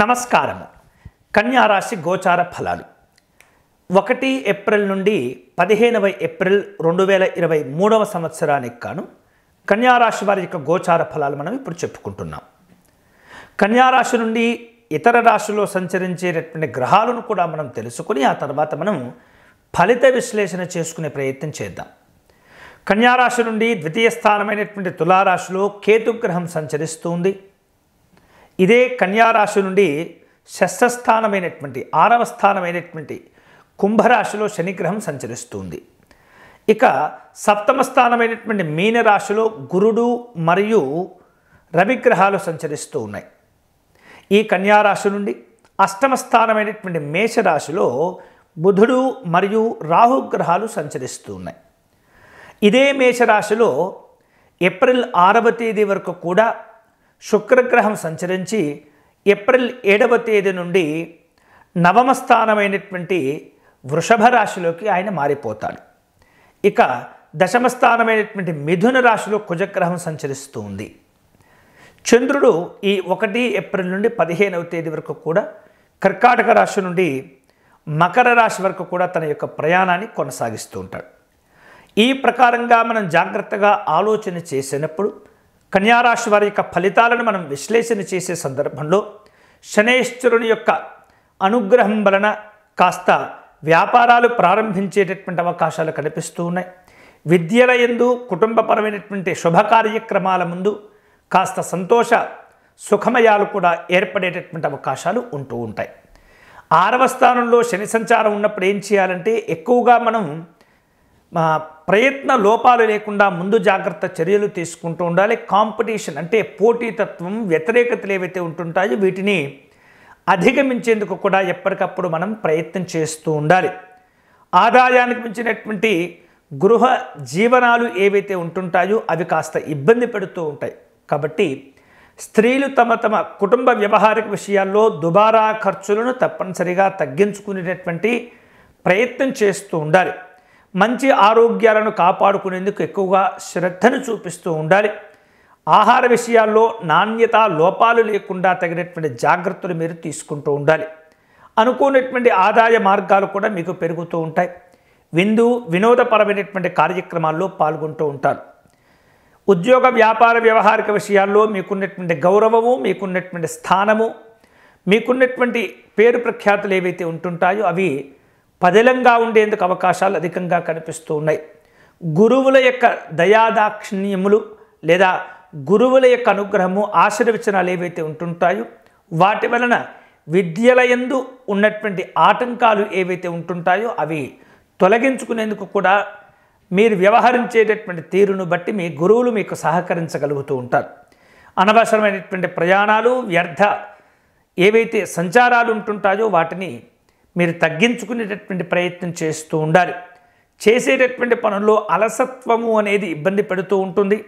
నమస్కారము కన్యారాశి గోచార ఫలాలు ఒకటి ఏప్రిల్ నుండి పదిహేనవ ఏప్రిల్ రెండు వేల ఇరవై మూడవ సంవత్సరానికి కాను కన్యారాశి వారి యొక్క గోచార ఫలాలు మనం ఇప్పుడు చెప్పుకుంటున్నాం కన్యారాశి నుండి ఇతర రాశిలో సంచరించేటటువంటి గ్రహాలను కూడా మనం తెలుసుకుని ఆ తర్వాత మనం ఫలిత విశ్లేషణ చేసుకునే ప్రయత్నం చేద్దాం కన్యారాశి నుండి ద్వితీయ స్థానమైనటువంటి తులారాశిలో కేతుగ్రహం సంచరిస్తుంది ఇదే కన్యారాశి నుండి షష్ఠస్థానమైనటువంటి ఆరవ స్థానమైనటువంటి కుంభరాశిలో శనిగ్రహం సంచరిస్తుంది ఇక సప్తమ స్థానమైనటువంటి మీనరాశిలో గురుడు మరియు రవిగ్రహాలు సంచరిస్తూ ఉన్నాయి ఈ కన్యారాశి నుండి అష్టమ స్థానమైనటువంటి మేషరాశిలో బుధుడు మరియు రాహుగ్రహాలు సంచరిస్తూ ఉన్నాయి ఇదే మేషరాశిలో ఏప్రిల్ ఆరవ తేదీ వరకు కూడా శుక్రగ్రహం సంచరించి ఏప్రిల్ ఏడవ తేదీ నుండి నవమ స్థానమైనటువంటి వృషభ రాశిలోకి ఆయన మారిపోతాడు ఇక దశమ స్థానమైనటువంటి మిథున రాశిలో కుజగ్రహం సంచరిస్తూ ఉంది చంద్రుడు ఈ ఒకటి ఏప్రిల్ నుండి పదిహేనవ తేదీ వరకు కూడా కర్కాటక రాశి నుండి మకర రాశి వరకు కూడా తన యొక్క ప్రయాణాన్ని కొనసాగిస్తూ ఉంటాడు ఈ ప్రకారంగా మనం జాగ్రత్తగా ఆలోచన చేసినప్పుడు కన్యారాశి వారి యొక్క ఫలితాలను మనం విశ్లేషణ చేసే సందర్భంలో శనేశ్వరుని యొక్క అనుగ్రహం వలన కాస్త వ్యాపారాలు ప్రారంభించేటటువంటి అవకాశాలు కనిపిస్తూ ఉన్నాయి విద్యల ఎందు కుటుంబపరమైనటువంటి శుభ కార్యక్రమాల ముందు కాస్త సంతోష సుఖమయాలు కూడా ఏర్పడేటటువంటి అవకాశాలు ఉంటూ ఉంటాయి ఆరవ స్థానంలో శని సంచారం ఉన్నప్పుడు ఏం చేయాలంటే ఎక్కువగా మనం మా ప్రయత్న లోపాలు లేకుండా ముందు జాగ్రత్త చర్యలు తీసుకుంటూ ఉండాలి కాంపిటీషన్ అంటే పోటీతత్వం వ్యతిరేకతలు ఏవైతే ఉంటుంటాయో వీటిని అధిగమించేందుకు కూడా ఎప్పటికప్పుడు మనం ప్రయత్నం చేస్తూ ఉండాలి ఆదాయానికి మించినటువంటి గృహ జీవనాలు ఏవైతే ఉంటుంటాయో అవి కాస్త ఇబ్బంది పెడుతూ ఉంటాయి కాబట్టి స్త్రీలు తమ తమ కుటుంబ వ్యవహారిక విషయాల్లో దుబారా ఖర్చులను తప్పనిసరిగా తగ్గించుకునేటటువంటి ప్రయత్నం చేస్తూ ఉండాలి మంచి ఆరోగ్యాలను కాపాడుకునేందుకు ఎక్కువగా శ్రద్ధను చూపిస్తూ ఉండాలి ఆహార విషయాల్లో నాణ్యత లోపాలు లేకుండా తగినటువంటి జాగ్రత్తలు మీరు తీసుకుంటూ ఉండాలి అనుకున్నటువంటి ఆదాయ మార్గాలు కూడా మీకు పెరుగుతూ ఉంటాయి విందు వినోదపరమైనటువంటి కార్యక్రమాల్లో పాల్గొంటూ ఉంటారు ఉద్యోగ వ్యాపార వ్యవహారిక విషయాల్లో మీకున్నటువంటి గౌరవము మీకున్నటువంటి స్థానము మీకున్నటువంటి పేరు ప్రఖ్యాతులు ఏవైతే ఉంటుంటాయో అవి పదిలంగా ఉండేందుకు అవకాశాలు అధికంగా కనిపిస్తూ ఉన్నాయి గురువుల యొక్క దయాదాక్షిణ్యములు లేదా గురువుల యొక్క అనుగ్రహము ఆశీర్వచనాలు ఏవైతే ఉంటుంటాయో వాటి వలన విద్యలయందు ఉన్నటువంటి ఆటంకాలు ఏవైతే ఉంటుంటాయో అవి తొలగించుకునేందుకు కూడా మీరు వ్యవహరించేటటువంటి తీరును బట్టి మీ గురువులు మీకు సహకరించగలుగుతూ ఉంటారు అనవసరమైనటువంటి ప్రయాణాలు వ్యర్థ ఏవైతే సంచారాలు ఉంటుంటాయో వాటిని మీరు తగ్గించుకునేటటువంటి ప్రయత్నం చేస్తూ ఉండాలి చేసేటటువంటి పనుల్లో అలసత్వము అనేది ఇబ్బంది పెడుతూ ఉంటుంది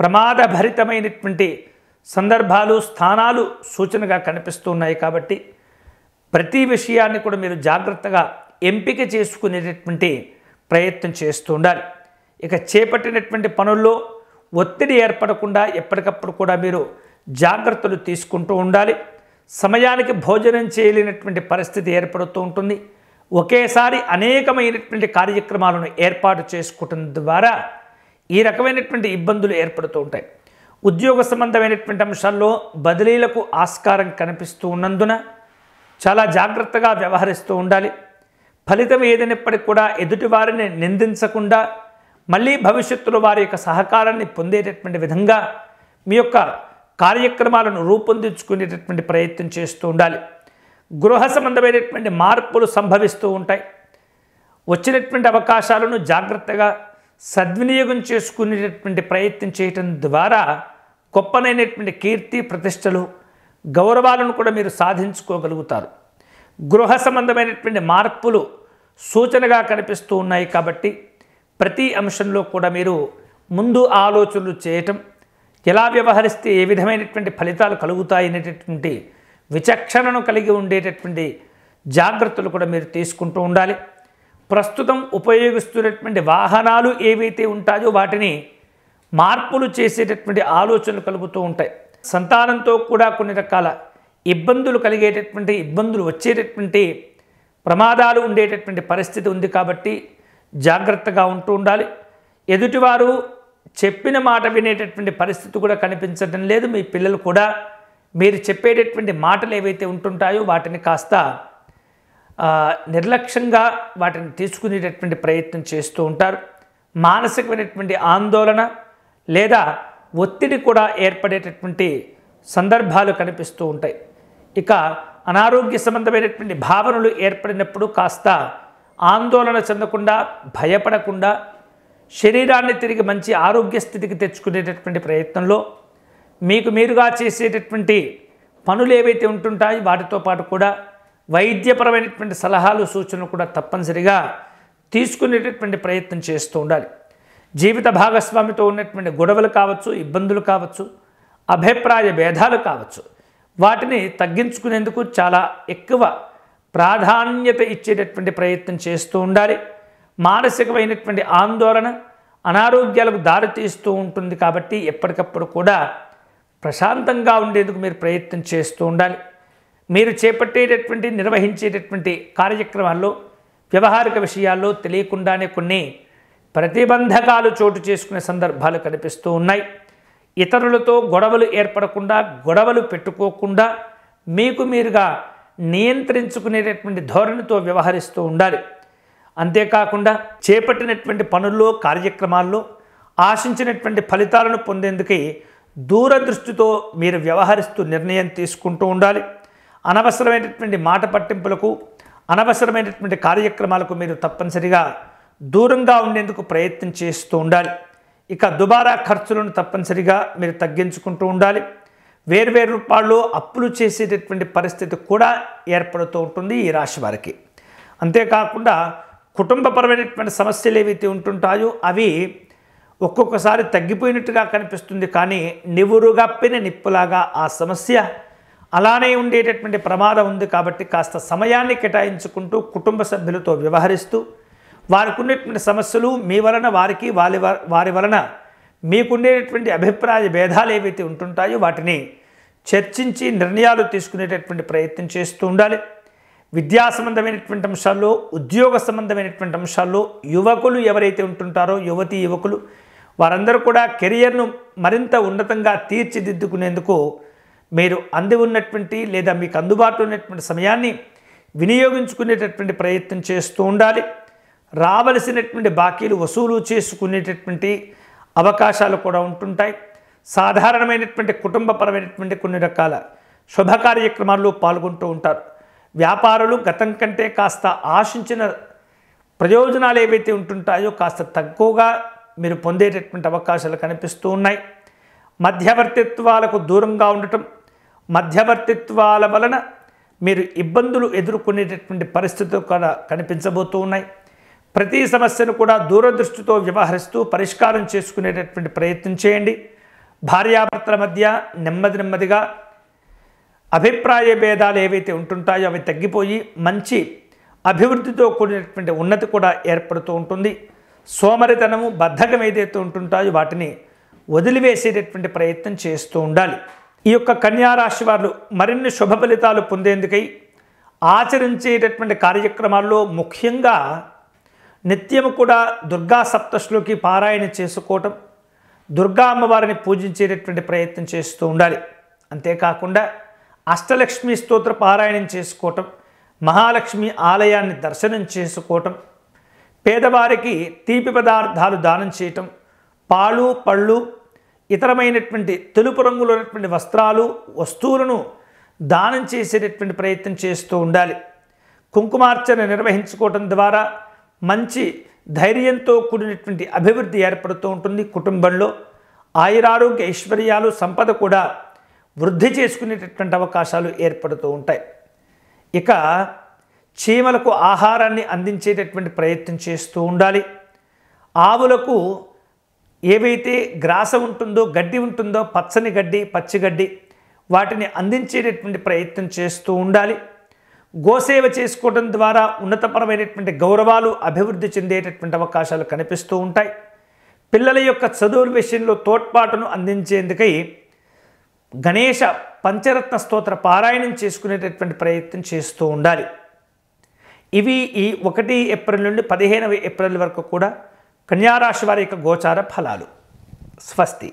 ప్రమాదభరితమైనటువంటి సందర్భాలు స్థానాలు సూచనగా కనిపిస్తూ ఉన్నాయి కాబట్టి ప్రతి విషయాన్ని కూడా మీరు జాగ్రత్తగా ఎంపిక చేసుకునేటటువంటి ప్రయత్నం చేస్తూ ఉండాలి ఇక చేపట్టినటువంటి పనుల్లో ఒత్తిడి ఏర్పడకుండా ఎప్పటికప్పుడు కూడా మీరు జాగ్రత్తలు తీసుకుంటూ ఉండాలి సమయానికి భోజనం చేయలేనటువంటి పరిస్థితి ఏర్పడుతూ ఉంటుంది ఒకేసారి అనేకమైనటువంటి కార్యక్రమాలను ఏర్పాటు చేసుకోవటం ద్వారా ఈ రకమైనటువంటి ఇబ్బందులు ఏర్పడుతూ ఉంటాయి ఉద్యోగ సంబంధమైనటువంటి అంశాల్లో బదిలీలకు ఆస్కారం కనిపిస్తూ ఉన్నందున చాలా జాగ్రత్తగా వ్యవహరిస్తూ ఉండాలి ఫలితం ఏదైనప్పటికీ కూడా ఎదుటివారిని నిందించకుండా మళ్ళీ భవిష్యత్తులో వారి యొక్క సహకారాన్ని పొందేటటువంటి విధంగా మీ యొక్క కార్యక్రమాలను రూపొందించుకునేటటువంటి ప్రయత్నం చేస్తూ ఉండాలి గృహ సంబంధమైనటువంటి మార్పులు సంభవిస్తూ ఉంటాయి వచ్చినటువంటి అవకాశాలను జాగ్రత్తగా సద్వినియోగం చేసుకునేటటువంటి ప్రయత్నం చేయటం ద్వారా గొప్పనైనటువంటి కీర్తి ప్రతిష్టలు గౌరవాలను కూడా మీరు సాధించుకోగలుగుతారు గృహ సంబంధమైనటువంటి మార్పులు సూచనగా కనిపిస్తూ ఉన్నాయి కాబట్టి ప్రతి అంశంలో కూడా మీరు ముందు ఆలోచనలు చేయటం ఎలా వ్యవహరిస్తే ఏ విధమైనటువంటి ఫలితాలు కలుగుతాయి అనేటటువంటి విచక్షణను కలిగి ఉండేటటువంటి జాగ్రత్తలు కూడా మీరు తీసుకుంటూ ఉండాలి ప్రస్తుతం ఉపయోగిస్తున్నటువంటి వాహనాలు ఏవైతే ఉంటాయో వాటిని మార్పులు చేసేటటువంటి ఆలోచనలు కలుగుతూ ఉంటాయి సంతానంతో కూడా కొన్ని రకాల ఇబ్బందులు కలిగేటటువంటి ఇబ్బందులు వచ్చేటటువంటి ప్రమాదాలు ఉండేటటువంటి పరిస్థితి ఉంది కాబట్టి జాగ్రత్తగా ఉంటూ ఉండాలి ఎదుటివారు చెప్పిన మాట వినేటటువంటి పరిస్థితి కూడా కనిపించడం లేదు మీ పిల్లలు కూడా మీరు చెప్పేటటువంటి మాటలు ఏవైతే ఉంటుంటాయో వాటిని కాస్త నిర్లక్ష్యంగా వాటిని తీసుకునేటటువంటి ప్రయత్నం చేస్తూ ఉంటారు మానసికమైనటువంటి ఆందోళన లేదా ఒత్తిడి కూడా ఏర్పడేటటువంటి సందర్భాలు కనిపిస్తూ ఉంటాయి ఇక అనారోగ్య సంబంధమైనటువంటి భావనలు ఏర్పడినప్పుడు కాస్త ఆందోళన చెందకుండా భయపడకుండా శరీరాన్ని తిరిగి మంచి ఆరోగ్య స్థితికి తెచ్చుకునేటటువంటి ప్రయత్నంలో మీకు మీరుగా చేసేటటువంటి పనులు ఏవైతే ఉంటుంటాయో వాటితో పాటు కూడా వైద్యపరమైనటువంటి సలహాలు సూచనలు కూడా తప్పనిసరిగా తీసుకునేటటువంటి ప్రయత్నం చేస్తూ ఉండాలి జీవిత భాగస్వామితో ఉన్నటువంటి గొడవలు కావచ్చు ఇబ్బందులు కావచ్చు అభిప్రాయ భేదాలు కావచ్చు వాటిని తగ్గించుకునేందుకు చాలా ఎక్కువ ప్రాధాన్యత ఇచ్చేటటువంటి ప్రయత్నం చేస్తూ ఉండాలి మానసికమైనటువంటి ఆందోళన అనారోగ్యాలకు దారితీస్తూ ఉంటుంది కాబట్టి ఎప్పటికప్పుడు కూడా ప్రశాంతంగా ఉండేందుకు మీరు ప్రయత్నం చేస్తూ ఉండాలి మీరు చేపట్టేటటువంటి నిర్వహించేటటువంటి కార్యక్రమాల్లో వ్యవహారిక విషయాల్లో తెలియకుండానే కొన్ని ప్రతిబంధకాలు చోటు చేసుకునే సందర్భాలు కనిపిస్తూ ఉన్నాయి ఇతరులతో గొడవలు ఏర్పడకుండా గొడవలు పెట్టుకోకుండా మీకు మీరుగా నియంత్రించుకునేటటువంటి ధోరణితో వ్యవహరిస్తూ ఉండాలి అంతేకాకుండా చేపట్టినటువంటి పనుల్లో కార్యక్రమాల్లో ఆశించినటువంటి ఫలితాలను పొందేందుకు దూరదృష్టితో మీరు వ్యవహరిస్తూ నిర్ణయం తీసుకుంటూ ఉండాలి అనవసరమైనటువంటి మాట పట్టింపులకు అనవసరమైనటువంటి కార్యక్రమాలకు మీరు తప్పనిసరిగా దూరంగా ఉండేందుకు ప్రయత్నం చేస్తూ ఉండాలి ఇక దుబారా ఖర్చులను తప్పనిసరిగా మీరు తగ్గించుకుంటూ ఉండాలి వేర్వేరు రూపాల్లో అప్పులు చేసేటటువంటి పరిస్థితి కూడా ఏర్పడుతూ ఉంటుంది ఈ రాశి వారికి అంతేకాకుండా కుటుంబపరమైనటువంటి సమస్యలు ఏవైతే ఉంటుంటాయో అవి ఒక్కొక్కసారి తగ్గిపోయినట్టుగా కనిపిస్తుంది కానీ నివురుగప్పిన నిప్పులాగా ఆ సమస్య అలానే ఉండేటటువంటి ప్రమాదం ఉంది కాబట్టి కాస్త సమయాన్ని కేటాయించుకుంటూ కుటుంబ సభ్యులతో వ్యవహరిస్తూ వారికి ఉండేటువంటి సమస్యలు మీ వలన వారికి వారి వారి వలన మీకుండేటటువంటి అభిప్రాయ భేదాలు ఏవైతే ఉంటుంటాయో వాటిని చర్చించి నిర్ణయాలు తీసుకునేటటువంటి ప్రయత్నం చేస్తూ ఉండాలి విద్యా సంబంధమైనటువంటి అంశాల్లో ఉద్యోగ సంబంధమైనటువంటి అంశాల్లో యువకులు ఎవరైతే ఉంటుంటారో యువతి యువకులు వారందరూ కూడా కెరియర్ను మరింత ఉన్నతంగా తీర్చిదిద్దుకునేందుకు మీరు అంది ఉన్నటువంటి లేదా మీకు అందుబాటులో ఉన్నటువంటి సమయాన్ని వినియోగించుకునేటటువంటి ప్రయత్నం చేస్తూ ఉండాలి రావలసినటువంటి బాకీలు వసూలు చేసుకునేటటువంటి అవకాశాలు కూడా ఉంటుంటాయి సాధారణమైనటువంటి కుటుంబపరమైనటువంటి కొన్ని రకాల శుభ కార్యక్రమాల్లో పాల్గొంటూ ఉంటారు వ్యాపారులు గతం కంటే కాస్త ఆశించిన ప్రయోజనాలు ఏవైతే ఉంటుంటాయో కాస్త తక్కువగా మీరు పొందేటటువంటి అవకాశాలు కనిపిస్తూ ఉన్నాయి మధ్యవర్తిత్వాలకు దూరంగా ఉండటం మధ్యవర్తిత్వాల వలన మీరు ఇబ్బందులు ఎదుర్కొనేటటువంటి పరిస్థితులు కూడా కనిపించబోతూ ఉన్నాయి ప్రతి సమస్యను కూడా దూరదృష్టితో వ్యవహరిస్తూ పరిష్కారం చేసుకునేటటువంటి ప్రయత్నం చేయండి భార్యాభర్తల మధ్య నెమ్మది నెమ్మదిగా అభిప్రాయ భేదాలు ఏవైతే ఉంటుంటాయో అవి తగ్గిపోయి మంచి అభివృద్ధితో కూడినటువంటి ఉన్నతి కూడా ఏర్పడుతూ ఉంటుంది సోమరితనము బద్ధకం ఏదైతే ఉంటుంటాయో వాటిని వదిలివేసేటటువంటి ప్రయత్నం చేస్తూ ఉండాలి ఈ యొక్క కన్యారాశి వారు మరిన్ని శుభ ఫలితాలు పొందేందుకై ఆచరించేటటువంటి కార్యక్రమాల్లో ముఖ్యంగా నిత్యము కూడా దుర్గా సప్తశ్లోకి పారాయణ చేసుకోవటం దుర్గా అమ్మవారిని పూజించేటటువంటి ప్రయత్నం చేస్తూ ఉండాలి అంతేకాకుండా అష్టలక్ష్మి స్తోత్ర పారాయణం చేసుకోవటం మహాలక్ష్మి ఆలయాన్ని దర్శనం చేసుకోవటం పేదవారికి తీపి పదార్థాలు దానం చేయటం పాలు పళ్ళు ఇతరమైనటువంటి తెలుపు రంగులో ఉన్నటువంటి వస్త్రాలు వస్తువులను దానం చేసేటటువంటి ప్రయత్నం చేస్తూ ఉండాలి కుంకుమార్చన నిర్వహించుకోవటం ద్వారా మంచి ధైర్యంతో కూడినటువంటి అభివృద్ధి ఏర్పడుతూ ఉంటుంది కుటుంబంలో ఆయురారోగ్య ఐశ్వర్యాలు సంపద కూడా వృద్ధి చేసుకునేటటువంటి అవకాశాలు ఏర్పడుతూ ఉంటాయి ఇక చీమలకు ఆహారాన్ని అందించేటటువంటి ప్రయత్నం చేస్తూ ఉండాలి ఆవులకు ఏవైతే గ్రాస ఉంటుందో గడ్డి ఉంటుందో పచ్చని గడ్డి పచ్చిగడ్డి వాటిని అందించేటటువంటి ప్రయత్నం చేస్తూ ఉండాలి గోసేవ చేసుకోవడం ద్వారా ఉన్నతపరమైనటువంటి గౌరవాలు అభివృద్ధి చెందేటటువంటి అవకాశాలు కనిపిస్తూ ఉంటాయి పిల్లల యొక్క చదువుల విషయంలో తోడ్పాటును అందించేందుకై గణేష పంచరత్న స్తోత్ర పారాయణం చేసుకునేటటువంటి ప్రయత్నం చేస్తూ ఉండాలి ఇవి ఈ ఒకటి ఏప్రిల్ నుండి పదిహేనవ ఏప్రిల్ వరకు కూడా కన్యారాశి వారి యొక్క గోచార ఫలాలు స్వస్తి